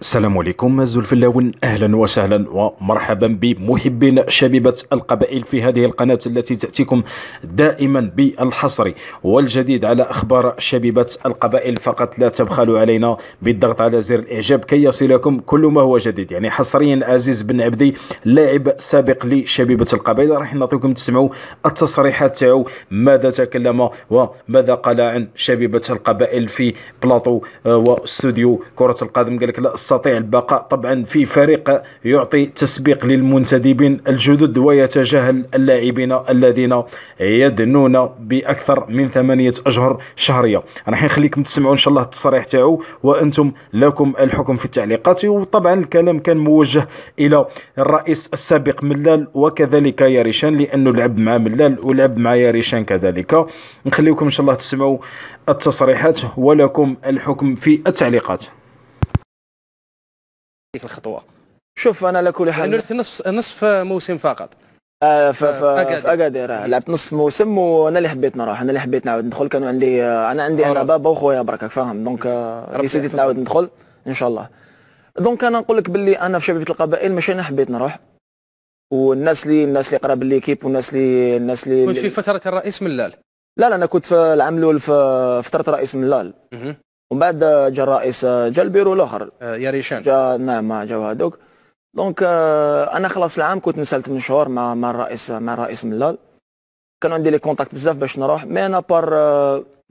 السلام عليكم في اللون اهلا وسهلا ومرحبا بمحبين شبيبه القبائل في هذه القناه التي تاتيكم دائما بالحصر والجديد على اخبار شبيبه القبائل فقط لا تبخلوا علينا بالضغط على زر الاعجاب كي يصلكم كل ما هو جديد يعني حصريا عزيز بن عبدي لاعب سابق لشبيبه القبائل راح نعطيكم تسمعوا التصريحات تاعو ماذا تكلم وماذا قال عن شبيبه القبائل في بلاطو آه، واستوديو كره القدم قال لك لا يستطيع البقاء طبعا في فريق يعطي تسبيق للمنتدبين الجدد ويتجاهل اللاعبين الذين يدنون باكثر من ثمانيه اشهر شهريه راح نخليكم تسمعوا ان شاء الله التصريح تاعو وانتم لكم الحكم في التعليقات وطبعا الكلام كان موجه الى الرئيس السابق ملال وكذلك ياريشان لانه لعب مع ملال ولعب مع ياريشان كذلك نخليكم ان شاء الله تسمعوا التصريحات ولكم الحكم في التعليقات هذيك الخطوه شوف انا على كل حال نصف نصف موسم فقط آه ف ف اكادير لعبت نصف موسم وانا اللي حبيت نروح انا اللي حبيت نعاود ندخل كانوا عندي انا عندي انا بابا وخويا بركك فاهم دونك ديسيديت آه، نعاود ندخل ان شاء الله دونك انا نقول لك باللي انا في شبيبه القبائل ماشي انا حبيت نروح والناس اللي الناس اللي قراب ليكيب والناس اللي الناس اللي كنت في فتره الرئيس ملال لا لا انا كنت في العام الاول في فتره رئيس ملال ومن بعد جا الرئيس جا البيرو الاخر آه، يا ريشان جا نعم جاو هذوك دونك آه، انا خلاص العام كنت نسالت من شهور مع مع الرئيس مع الرئيس ملال كان عندي لي كونتاكت بزاف باش نروح مي انا بار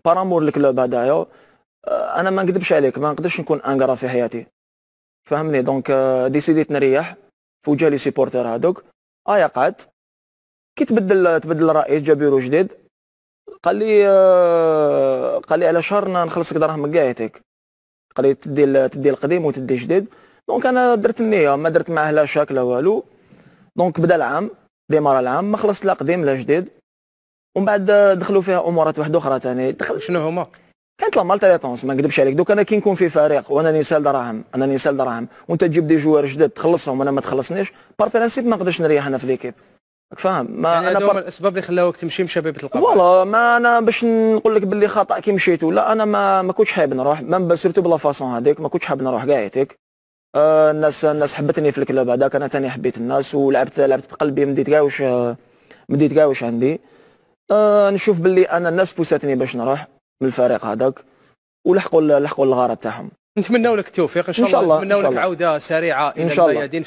بار امور الكلوب هذايا انا ما نكذبش عليك ما نقدرش نكون انكرا في حياتي فهمني دونك ديسيديت آه، نريح في وجه لي سيبورتر هذوك ايا قعدت كي تبدل تبدل الرئيس جا بيرو جديد قال لي قال لي على شهرنا نخلص لك دراهمك كاع قال لي تدي تدي القديم وتدي جديد دونك انا درت النيه ما درت معاه لا شاك لا والو دونك بدا العام ديمار العام ما خلصت لا قديم لا جديد ومن بعد دخلوا فيها امورات واحده اخرى ثاني دخل شنو هما كانت لا مالتيريتونس ما نكذبش عليك دوك انا كي نكون في فريق وانا نسال دراهم انا نسال دراهم وانت تجيب دي جوار جدد تخلصهم وانا ما تخلصنيش بار برانسيب ما نقدرش نريح انا في ليكيب فاهم ما يعني انا بر... الاسباب اللي خلاوك تمشي مشى بيت القبر والله ما انا باش نقول لك باللي خطا كي مشيت ولا انا ما ما كنتش حاب نروح مام سورتو بلا فاصون هذيك ما كنتش حاب نروح كاع آه الناس الناس حبتني في الكلاب هذاك انا ثاني حبيت الناس ولعبت لعبت بقلبي مديت كاع واش مديت كاع واش عندي آه نشوف باللي انا الناس بوساتني باش نروح من الفريق هذاك ولحقوا لحقوا الغرض تاعهم نتمنوا لك التوفيق ان شاء الله نتمنوا لك عوده سريعه الى البيادين